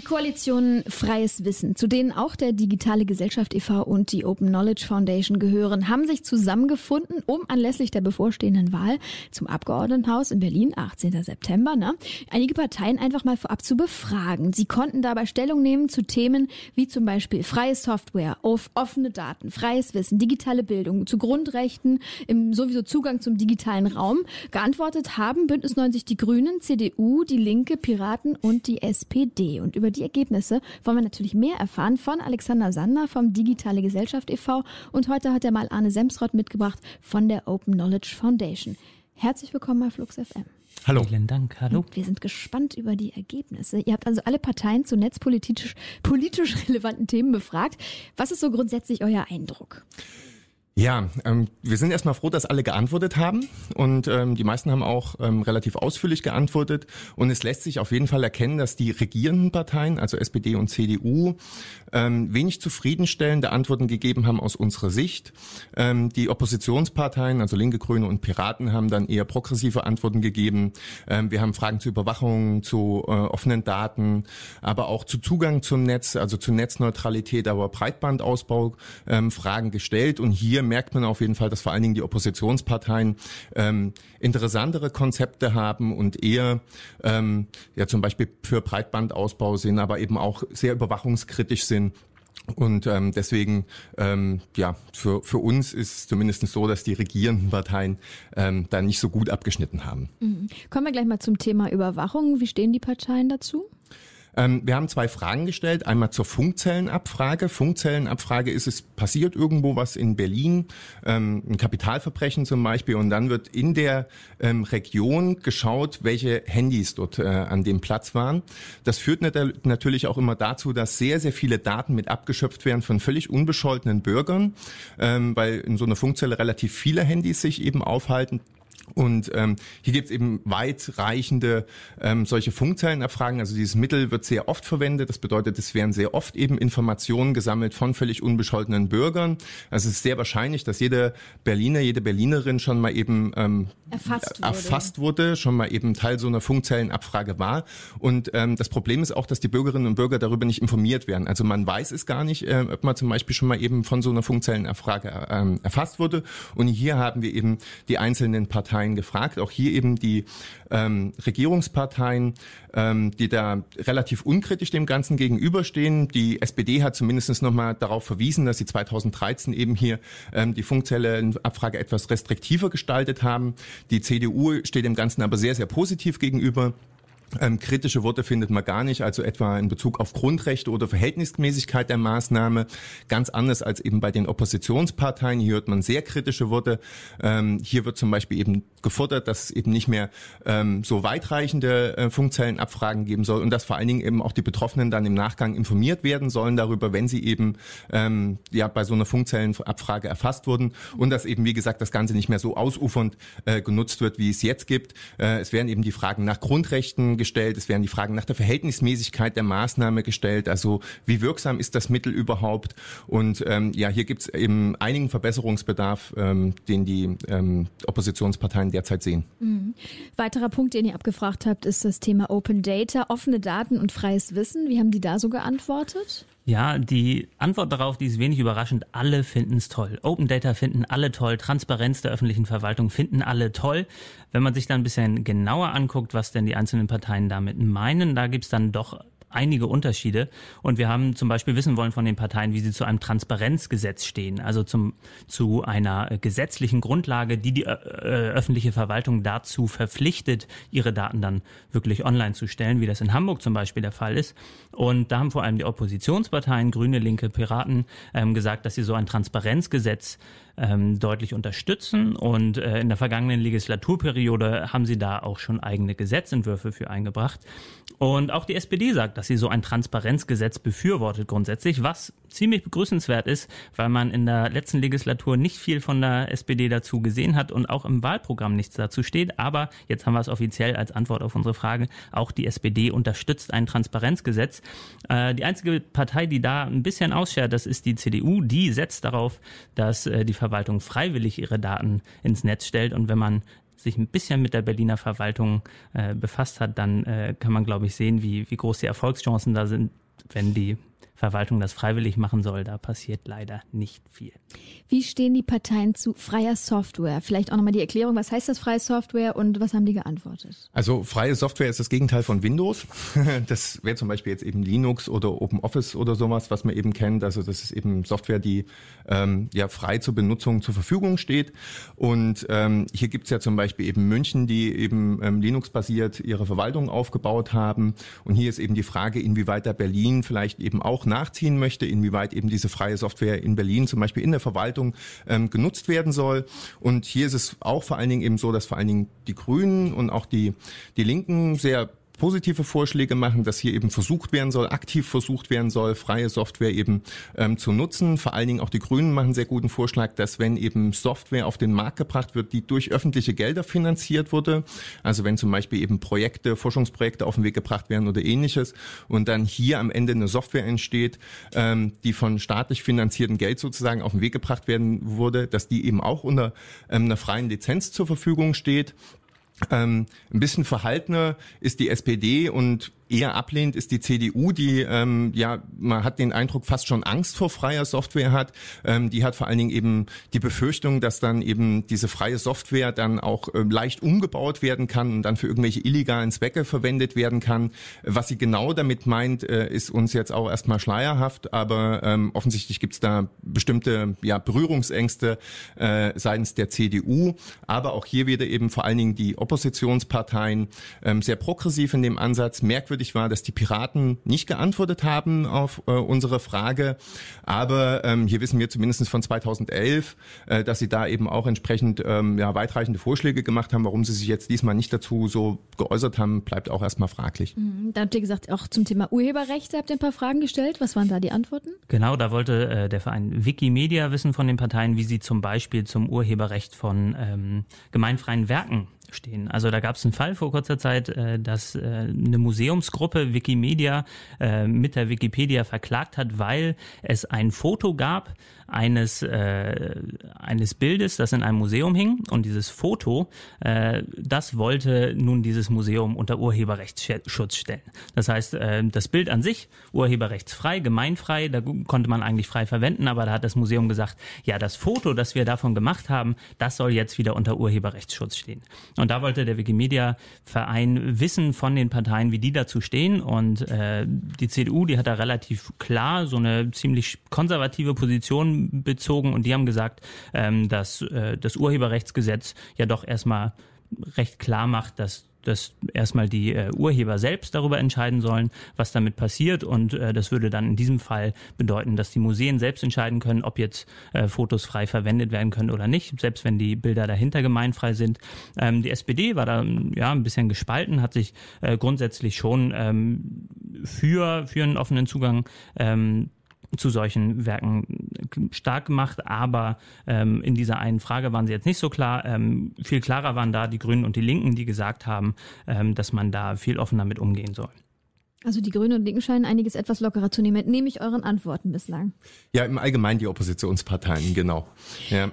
Die Koalition Freies Wissen, zu denen auch der Digitale Gesellschaft e.V. und die Open Knowledge Foundation gehören, haben sich zusammengefunden, um anlässlich der bevorstehenden Wahl zum Abgeordnetenhaus in Berlin, 18. September, ne, einige Parteien einfach mal vorab zu befragen. Sie konnten dabei Stellung nehmen zu Themen wie zum Beispiel freie Software, auf offene Daten, freies Wissen, digitale Bildung, zu Grundrechten, im sowieso Zugang zum digitalen Raum. Geantwortet haben Bündnis 90 die Grünen, CDU, die Linke, Piraten und die SPD. Und über über die Ergebnisse wollen wir natürlich mehr erfahren von Alexander Sander vom Digitale Gesellschaft e.V. Und heute hat er mal Arne Semsrott mitgebracht von der Open Knowledge Foundation. Herzlich willkommen bei Flux FM. Hallo. Vielen Dank. Hallo. wir sind gespannt über die Ergebnisse. Ihr habt also alle Parteien zu netzpolitisch politisch relevanten Themen befragt. Was ist so grundsätzlich euer Eindruck? Ja, ähm, wir sind erstmal froh, dass alle geantwortet haben und ähm, die meisten haben auch ähm, relativ ausführlich geantwortet und es lässt sich auf jeden Fall erkennen, dass die regierenden Parteien, also SPD und CDU, ähm, wenig zufriedenstellende Antworten gegeben haben aus unserer Sicht. Ähm, die Oppositionsparteien, also Linke, Grüne und Piraten, haben dann eher progressive Antworten gegeben. Ähm, wir haben Fragen zu Überwachung, zu äh, offenen Daten, aber auch zu Zugang zum Netz, also zu Netzneutralität, aber Breitbandausbau, ähm, Fragen gestellt und hier merkt man auf jeden Fall, dass vor allen Dingen die Oppositionsparteien ähm, interessantere Konzepte haben und eher ähm, ja zum Beispiel für Breitbandausbau sind, aber eben auch sehr überwachungskritisch sind. Und ähm, deswegen, ähm, ja, für, für uns ist es zumindest so, dass die regierenden Parteien ähm, da nicht so gut abgeschnitten haben. Mhm. Kommen wir gleich mal zum Thema Überwachung. Wie stehen die Parteien dazu? Ähm, wir haben zwei Fragen gestellt. Einmal zur Funkzellenabfrage. Funkzellenabfrage ist es passiert irgendwo was in Berlin, ähm, ein Kapitalverbrechen zum Beispiel, und dann wird in der ähm, Region geschaut, welche Handys dort äh, an dem Platz waren. Das führt natürlich auch immer dazu, dass sehr, sehr viele Daten mit abgeschöpft werden von völlig unbescholtenen Bürgern, ähm, weil in so einer Funkzelle relativ viele Handys sich eben aufhalten. Und ähm, hier gibt es eben weitreichende ähm, solche Funkzellenerfragen. Also dieses Mittel wird sehr oft verwendet. Das bedeutet, es werden sehr oft eben Informationen gesammelt von völlig unbescholtenen Bürgern. Also es ist sehr wahrscheinlich, dass jeder Berliner, jede Berlinerin schon mal eben ähm, erfasst, wurde. erfasst wurde, schon mal eben Teil so einer Funkzellenabfrage war. Und ähm, das Problem ist auch, dass die Bürgerinnen und Bürger darüber nicht informiert werden. Also man weiß es gar nicht, äh, ob man zum Beispiel schon mal eben von so einer Funkzellenabfrage ähm, erfasst wurde. Und hier haben wir eben die einzelnen Parteien Parteien gefragt, auch hier eben die ähm, Regierungsparteien, ähm, die da relativ unkritisch dem Ganzen gegenüberstehen. Die SPD hat zumindest nochmal darauf verwiesen, dass sie 2013 eben hier ähm, die Funkzellenabfrage etwas restriktiver gestaltet haben. Die CDU steht dem Ganzen aber sehr, sehr positiv gegenüber. Ähm, kritische Worte findet man gar nicht, also etwa in Bezug auf Grundrechte oder Verhältnismäßigkeit der Maßnahme. Ganz anders als eben bei den Oppositionsparteien. Hier hört man sehr kritische Worte. Ähm, hier wird zum Beispiel eben gefordert, dass es eben nicht mehr ähm, so weitreichende äh, Funkzellenabfragen geben soll und dass vor allen Dingen eben auch die Betroffenen dann im Nachgang informiert werden sollen darüber, wenn sie eben ähm, ja bei so einer Funkzellenabfrage erfasst wurden und dass eben wie gesagt das Ganze nicht mehr so ausufernd äh, genutzt wird, wie es jetzt gibt. Äh, es werden eben die Fragen nach Grundrechten gestellt, es werden die Fragen nach der Verhältnismäßigkeit der Maßnahme gestellt, also wie wirksam ist das Mittel überhaupt. Und ähm, ja, hier gibt es eben einigen Verbesserungsbedarf, ähm, den die ähm, Oppositionsparteien derzeit sehen. Mhm. Weiterer Punkt, den ihr abgefragt habt, ist das Thema Open Data, offene Daten und freies Wissen. Wie haben die da so geantwortet? Ja, die Antwort darauf, die ist wenig überraschend. Alle finden es toll. Open Data finden alle toll. Transparenz der öffentlichen Verwaltung finden alle toll. Wenn man sich dann ein bisschen genauer anguckt, was denn die einzelnen Parteien damit meinen, da gibt's dann doch einige Unterschiede. Und wir haben zum Beispiel wissen wollen von den Parteien, wie sie zu einem Transparenzgesetz stehen, also zum, zu einer gesetzlichen Grundlage, die die äh, äh, öffentliche Verwaltung dazu verpflichtet, ihre Daten dann wirklich online zu stellen, wie das in Hamburg zum Beispiel der Fall ist. Und da haben vor allem die Oppositionsparteien, Grüne, Linke, Piraten, ähm, gesagt, dass sie so ein Transparenzgesetz ähm, deutlich unterstützen. Und äh, in der vergangenen Legislaturperiode haben sie da auch schon eigene Gesetzentwürfe für eingebracht. Und auch die SPD sagt, dass sie so ein Transparenzgesetz befürwortet grundsätzlich, was ziemlich begrüßenswert ist, weil man in der letzten Legislatur nicht viel von der SPD dazu gesehen hat und auch im Wahlprogramm nichts dazu steht. Aber jetzt haben wir es offiziell als Antwort auf unsere Frage. Auch die SPD unterstützt ein Transparenzgesetz. Äh, die einzige Partei, die da ein bisschen ausschert, das ist die CDU. Die setzt darauf, dass äh, die Verwaltung freiwillig ihre Daten ins Netz stellt. Und wenn man sich ein bisschen mit der Berliner Verwaltung äh, befasst hat, dann äh, kann man, glaube ich, sehen, wie, wie groß die Erfolgschancen da sind, wenn die Verwaltung das freiwillig machen soll, da passiert leider nicht viel. Wie stehen die Parteien zu freier Software? Vielleicht auch nochmal die Erklärung, was heißt das freie Software und was haben die geantwortet? Also freie Software ist das Gegenteil von Windows. Das wäre zum Beispiel jetzt eben Linux oder OpenOffice oder sowas, was man eben kennt. Also das ist eben Software, die ähm, ja frei zur Benutzung zur Verfügung steht. Und ähm, hier gibt es ja zum Beispiel eben München, die eben ähm, Linux-basiert ihre Verwaltung aufgebaut haben. Und hier ist eben die Frage, inwieweit da Berlin vielleicht eben auch nachziehen möchte, inwieweit eben diese freie Software in Berlin zum Beispiel in der Verwaltung ähm, genutzt werden soll. Und hier ist es auch vor allen Dingen eben so, dass vor allen Dingen die Grünen und auch die, die Linken sehr positive Vorschläge machen, dass hier eben versucht werden soll, aktiv versucht werden soll, freie Software eben ähm, zu nutzen. Vor allen Dingen auch die Grünen machen sehr guten Vorschlag, dass wenn eben Software auf den Markt gebracht wird, die durch öffentliche Gelder finanziert wurde, also wenn zum Beispiel eben Projekte, Forschungsprojekte auf den Weg gebracht werden oder ähnliches und dann hier am Ende eine Software entsteht, ähm, die von staatlich finanzierten Geld sozusagen auf den Weg gebracht werden wurde, dass die eben auch unter ähm, einer freien Lizenz zur Verfügung steht ähm, ein bisschen verhaltener ist die SPD und eher ablehnt, ist die CDU, die ähm, ja, man hat den Eindruck, fast schon Angst vor freier Software hat. Ähm, die hat vor allen Dingen eben die Befürchtung, dass dann eben diese freie Software dann auch ähm, leicht umgebaut werden kann und dann für irgendwelche illegalen Zwecke verwendet werden kann. Was sie genau damit meint, äh, ist uns jetzt auch erstmal schleierhaft, aber ähm, offensichtlich gibt es da bestimmte ja, Berührungsängste äh, seitens der CDU, aber auch hier wieder eben vor allen Dingen die Oppositionsparteien ähm, sehr progressiv in dem Ansatz. Merkwürdig merkwürdig war, dass die Piraten nicht geantwortet haben auf äh, unsere Frage. Aber ähm, hier wissen wir zumindest von 2011, äh, dass sie da eben auch entsprechend ähm, ja, weitreichende Vorschläge gemacht haben. Warum sie sich jetzt diesmal nicht dazu so geäußert haben, bleibt auch erstmal fraglich. Mhm. Da habt ihr gesagt, auch zum Thema Urheberrechte habt ihr ein paar Fragen gestellt. Was waren da die Antworten? Genau, da wollte äh, der Verein Wikimedia wissen von den Parteien, wie sie zum Beispiel zum Urheberrecht von ähm, gemeinfreien Werken stehen. Also da gab es einen Fall vor kurzer Zeit, äh, dass äh, eine Museumsgruppe Wikimedia äh, mit der Wikipedia verklagt hat, weil es ein Foto gab eines, äh, eines Bildes, das in einem Museum hing. Und dieses Foto, äh, das wollte nun dieses Museum unter Urheberrechtsschutz stellen. Das heißt, äh, das Bild an sich, urheberrechtsfrei, gemeinfrei, da konnte man eigentlich frei verwenden, aber da hat das Museum gesagt, ja, das Foto, das wir davon gemacht haben, das soll jetzt wieder unter Urheberrechtsschutz stehen. Und da wollte der Wikimedia-Verein wissen von den Parteien, wie die dazu stehen. Und äh, die CDU, die hat da relativ klar so eine ziemlich konservative Position bezogen. Und die haben gesagt, ähm, dass äh, das Urheberrechtsgesetz ja doch erstmal recht klar macht, dass dass erstmal die äh, Urheber selbst darüber entscheiden sollen, was damit passiert. Und äh, das würde dann in diesem Fall bedeuten, dass die Museen selbst entscheiden können, ob jetzt äh, Fotos frei verwendet werden können oder nicht, selbst wenn die Bilder dahinter gemeinfrei sind. Ähm, die SPD war da ja ein bisschen gespalten, hat sich äh, grundsätzlich schon ähm, für, für einen offenen Zugang ähm, zu solchen Werken stark gemacht, aber ähm, in dieser einen Frage waren sie jetzt nicht so klar. Ähm, viel klarer waren da die Grünen und die Linken, die gesagt haben, ähm, dass man da viel offener mit umgehen soll. Also die Grünen und Linken scheinen einiges etwas lockerer zu nehmen, nehme ich euren Antworten bislang. Ja, im Allgemeinen die Oppositionsparteien, genau. Ja.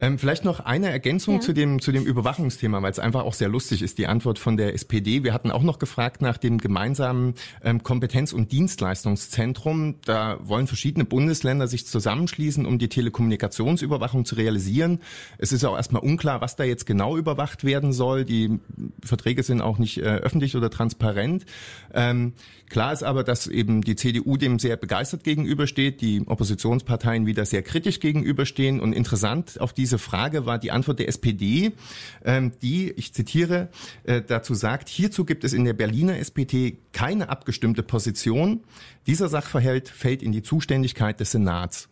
Ähm, vielleicht noch eine Ergänzung ja. zu, dem, zu dem Überwachungsthema, weil es einfach auch sehr lustig ist, die Antwort von der SPD. Wir hatten auch noch gefragt nach dem gemeinsamen ähm, Kompetenz- und Dienstleistungszentrum. Da wollen verschiedene Bundesländer sich zusammenschließen, um die Telekommunikationsüberwachung zu realisieren. Es ist auch erstmal unklar, was da jetzt genau überwacht werden soll. Die Verträge sind auch nicht äh, öffentlich oder transparent. Ähm, klar ist aber, dass eben die CDU dem sehr begeistert gegenübersteht, die Oppositionsparteien wieder sehr kritisch gegenüberstehen und interessant auf diese diese Frage war die Antwort der SPD, ähm, die, ich zitiere, äh, dazu sagt, hierzu gibt es in der Berliner SPD keine abgestimmte Position. Dieser Sachverhalt fällt in die Zuständigkeit des Senats.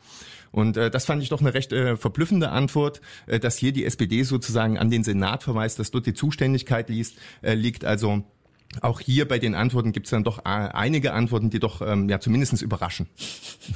Und äh, das fand ich doch eine recht äh, verblüffende Antwort, äh, dass hier die SPD sozusagen an den Senat verweist, dass dort die Zuständigkeit liest, äh, liegt. Also auch hier bei den Antworten gibt es dann doch äh, einige Antworten, die doch ähm, ja zumindest überraschen.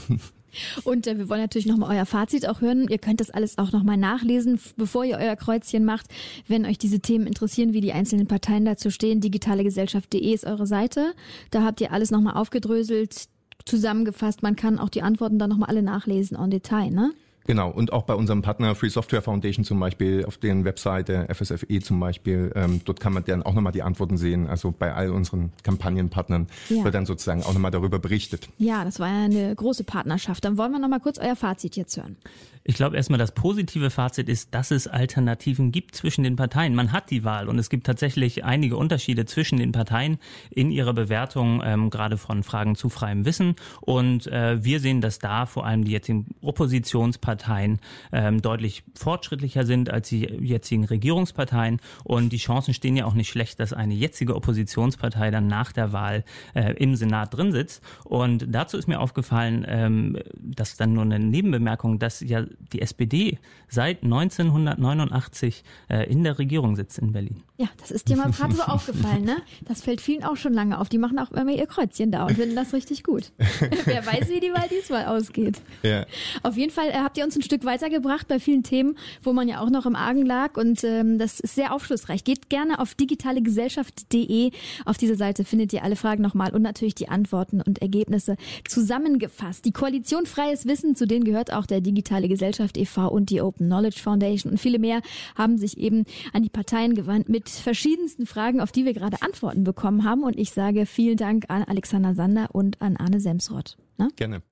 Und äh, wir wollen natürlich nochmal euer Fazit auch hören. Ihr könnt das alles auch nochmal nachlesen, bevor ihr euer Kreuzchen macht. Wenn euch diese Themen interessieren, wie die einzelnen Parteien dazu stehen, digitalegesellschaft.de ist eure Seite. Da habt ihr alles nochmal aufgedröselt, zusammengefasst. Man kann auch die Antworten dann nochmal alle nachlesen en Detail, ne? Genau, und auch bei unserem Partner Free Software Foundation zum Beispiel, auf den Webseite FSFE zum Beispiel, ähm, dort kann man dann auch nochmal die Antworten sehen, also bei all unseren Kampagnenpartnern ja. wird dann sozusagen auch nochmal darüber berichtet. Ja, das war ja eine große Partnerschaft. Dann wollen wir nochmal kurz euer Fazit jetzt hören. Ich glaube erstmal, das positive Fazit ist, dass es Alternativen gibt zwischen den Parteien. Man hat die Wahl und es gibt tatsächlich einige Unterschiede zwischen den Parteien in ihrer Bewertung, ähm, gerade von Fragen zu freiem Wissen. Und äh, wir sehen, dass da vor allem die jetzigen Oppositionsparteien Parteien ähm, deutlich fortschrittlicher sind als die jetzigen Regierungsparteien. Und die Chancen stehen ja auch nicht schlecht, dass eine jetzige Oppositionspartei dann nach der Wahl äh, im Senat drin sitzt. Und dazu ist mir aufgefallen, ähm, dass dann nur eine Nebenbemerkung, dass ja die SPD seit 1989 äh, in der Regierung sitzt in Berlin. Ja, das ist dir mal gerade so aufgefallen, ne? Das fällt vielen auch schon lange auf. Die machen auch immer ihr Kreuzchen da und finden das richtig gut. Wer weiß, wie die Wahl diesmal ausgeht. Ja. Auf jeden Fall äh, habt ihr ihr uns ein Stück weitergebracht bei vielen Themen, wo man ja auch noch im Argen lag. Und ähm, das ist sehr aufschlussreich. Geht gerne auf digitalegesellschaft.de. Auf dieser Seite findet ihr alle Fragen nochmal und natürlich die Antworten und Ergebnisse zusammengefasst. Die Koalition Freies Wissen, zu denen gehört auch der Digitale Gesellschaft e.V. und die Open Knowledge Foundation. Und viele mehr haben sich eben an die Parteien gewandt mit verschiedensten Fragen, auf die wir gerade Antworten bekommen haben. Und ich sage vielen Dank an Alexander Sander und an Arne Semsrott. Na? Gerne.